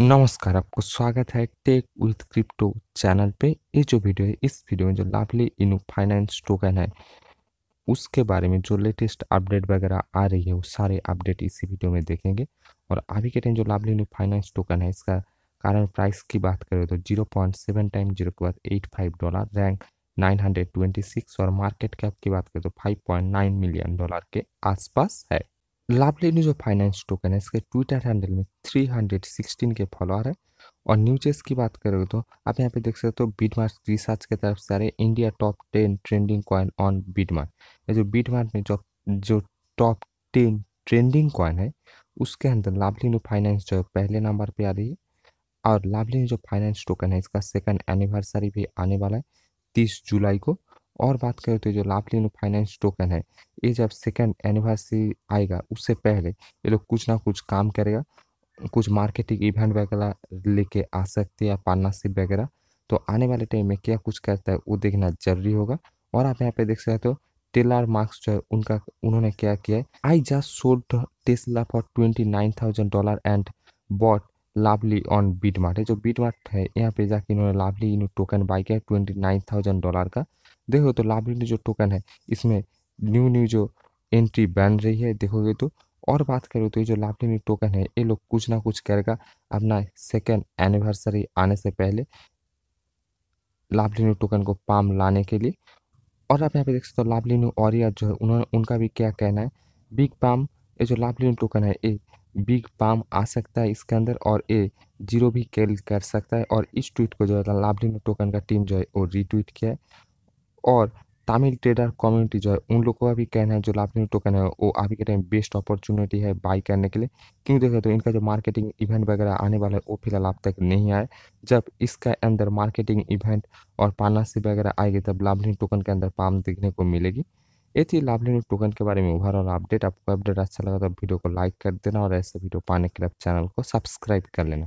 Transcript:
नमस्कार आपको स्वागत है टेक विथ क्रिप्टो चैनल पे ये जो वीडियो है इस वीडियो में जो लाभली इनो फाइनेंस टोकन है उसके बारे में जो लेटेस्ट अपडेट वगैरह आ रही है वो सारे अपडेट इसी वीडियो में देखेंगे और अभी के टाइम जो लाभली इनो फाइनेंस टोकन है इसका कारण प्राइस की बात करें तो zero point seven time zero के बाद eight five dollar rank nine hundred twenty six और मार्केट कैप की बात करें तो five point nine million dollar के आसपास है लवली न्यूज फाइनेंस टोकन है इसके ट्विटर हैंडल में 316 के फॉलोअर है और न्यूजेस की बात करोगे तो आप यहाँ पे देख सकते हो बीटमार्ट रिसर्च के तरफ से आ रहे India top ten trending coin on BitMart ये जो बीटमार्ट में जो जो टॉप टेन ट्रेंडिंग कॉइन है उसके अंदर लावली न्यू फाइनेंस जो पहले नंबर पर आ रही है और लावली जो फाइनेंस टोकन है इसका सेकंड एनिवर्सरी भी आने वाला है तीस जुलाई को और बात करें तो जो लाभलीन फाइनेंस टोकन है ये जब सेकेंड एनिवर्सरी आएगा उससे पहले ये लोग कुछ ना कुछ काम करेगा कुछ मार्केटिंग इवेंट वगैरह लेके आ सकते हैं या पार्टनरशिप वगैरह तो आने वाले टाइम में क्या कुछ करता है वो देखना जरूरी होगा और आप यहाँ पे देख सकते हो टेलर मार्क्स जो है उनका उन्होंने क्या किया है I just sold Tesla for twenty nine thousand dollar and bought lovely on BitMart है जो बीट मार्ट है यहाँ पे जाके इन्होंने लाभली टोकन बाई किया ट्वेंटी नाइन थाउजेंड डॉलर का देखो तो लाइब्रेरी जो टोकन है इसमें न्यू न्यू जो एंट्री बन रही है देखोगे तो और बात करो तो ये जो लाइब्रेरी टोकन है ये लोग कुछ ना कुछ करेगा अपना सेकेंड एनिवर्सरी आने से पहले लाइब्रेरी टोकन को पाम लाने के लिए और आप यहाँ पे देख सकते हो लाइब्रेरी ऑरिया जो है उन्होंने उनका भी क्या कहना है बिग पाम ये जो लाइब्रेरी टोकन है ये बिग पाम आ सकता है इसके अंदर और ये जीरो भी कैल कर सकता है और इस ट्वीट को जो है लाइब्रेरी टोकन का टीम जो है वो रिट्वीट किया है और तमिल ट्रेडर कम्युनिटी जो है उन लोगों का भी कहना है जो लाफिंग टोकन तो है वो अभी के टाइम बेस्ट अपॉर्चुनिटी है बाई करने के लिए क्योंकि देखो तो इनका जो मार्केटिंग इवेंट वगैरह आने वाला है वो फिलहाल अब तक नहीं आए जब इसका अंदर मार्केटिंग इवेंट और पार्टनरशिप वगैरह आएगी तब लाभलिन टोकन के अंदर पाम देखने को मिलेगी ये थी लाभलिन टोकन के बारे में ओवरऑल अपडेट आपको अपडेट अच्छा लगा तो वीडियो को लाइक कर देना और ऐसे वीडियो पाने के लिए चैनल को सब्सक्राइब कर लेना